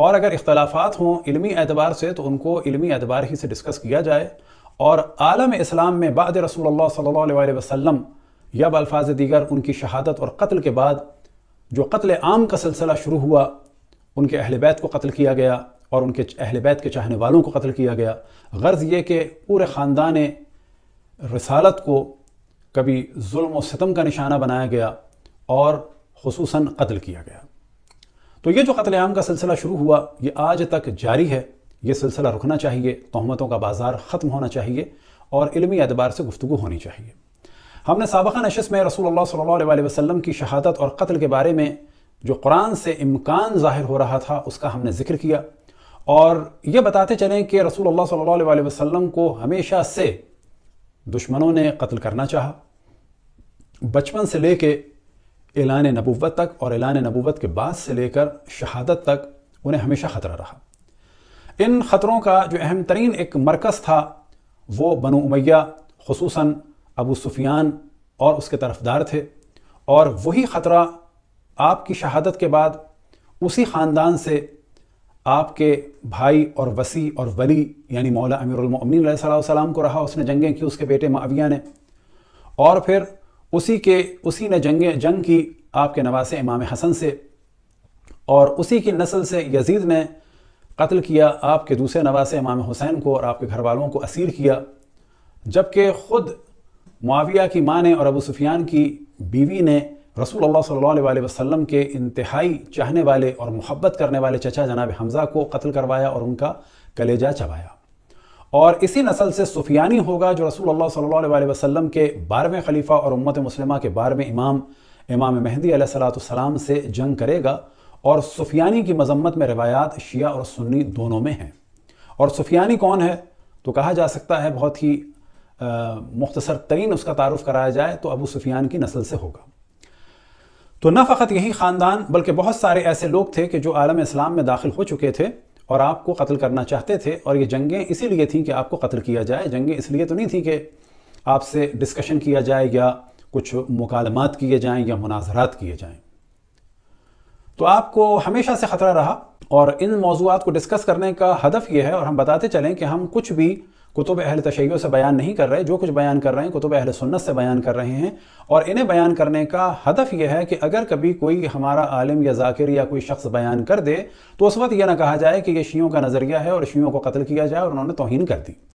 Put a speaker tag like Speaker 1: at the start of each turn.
Speaker 1: और अगर इख्लाफा हों इलमी एतबार से तो उनको इलमी एतबार ही से डिस्कस किया जाए और आलम इस्लाम में बाद रसूल सल्ला वसम या बल्फाज दीगर उनकी शहादत और कत्ल के बाद जो कत्ल आम का सिलसिला शुरू हुआ उनके अहल बैत को कत्ल किया गया और उनके अहल बैत के चाहने वालों को कत्ल किया गया गर्ज़ ये कि पूरे ख़ानदान रसालत को कभी जुल्म सितम का निशाना बनाया गया और खसूस कत्ल किया गया तो ये जो कतलेआम का सिलसिला शुरू हुआ ये आज तक जारी है ये सिलसिला रुकना चाहिए तहमतों का बाजार ख़त्म होना चाहिए और इलमी एतबार से गुफ्तु होनी चाहिए हमने सबका नशस में रसूल सल्ला वसम की शहादत और कत्ल के बारे में जो कुरान से इम्कान ज़ाहिर हो रहा था उसका हमने जिक्र किया और ये बताते चलें कि रसूल सल्ला वसम को हमेशा से दुश्मनों ने कत्ल करना चाहा बचपन से लेके एलान नबूत तक और एलान नबूत के बाद से लेकर शहादत तक उन्हें हमेशा ख़तरा रहा इन ख़तरों का जो अहम तरीन एक मरकज़ था वो बनो उमैया खसूस अबू सुफियान और उसके तरफदार थे और वही ख़तरा आपकी शहादत के बाद उसी ख़ानदान से आपके भाई और वसी और वली यानी मौला अमीरमिन सलाम को रहा उसने जंगें की उसके बेटे माविया ने और फिर उसी के उसी ने जंग जंग की आपके नवासे इमाम हसन से और उसी की नस्ल से यजीद ने कत्ल किया आपके दूसरे नवासे इमाम हुसैन को और आपके घर वालों को असीर किया जबकि ख़ुद मुआविया की माँ ने और अबू सुफियान की बीवी ने रसूल सल्लल्लाहु अलैहि वसल्लम के इंतहाई चाहने वाले और मोहब्बत करने वाले चचा जनाब हमज़ा को कत्ल करवाया और उनका कलेजा चबाया और इसी नसल से सुफियानी होगा जो रसूल सल्लल्लाहु वसल्लम के बारहवें खलीफा और उम्मत मुस्लिमा के बारहवें इमाम इमाम मेहदी सलाम से जंग करेगा और सुफियानी की मजम्मत में रवायात शिया और सुन्नी दोनों में हैं और सुफियानी कौन है तो कहा जा सकता है बहुत ही मुख्तसर तरीन उसका तारफ़ कराया जाए तो अबू सुफियान की नस्ल से होगा तो न फ़त यही ख़ानदान बल्कि बहुत सारे ऐसे लोग थे कि जो आलम इस्लाम में दाखिल हो चुके थे और आपको कत्ल करना चाहते थे और ये जंगें इसीलिए थीं कि आपको कत्ल किया जाए जंगें इसलिए तो नहीं थी कि आपसे डिस्कशन किया जाए या कुछ मुकालमात किए जाएं या मुनाजरात किए जाएं तो आपको हमेशा से ख़तरा रहा और इन मौजूद को डिस्कस करने का हदफ ये है और हम बताते चलें कि हम कुछ भी कुतुब अहल तशैयों से बयान नहीं कर रहे जो कुछ बयान कर रहे हैं कुतुब अहल सुन्नत से बयान कर रहे हैं और इन्हें बयान करने का हदफ यह है कि अगर कभी कोई हमारा आलिम या जाकिर या कोई शख्स बयान कर दे तो उस वक्त यह ना कहा जाए कि यह शियों का नज़रिया है और शियों को कत्ल किया जाए और उन्होंने तोहन कर दी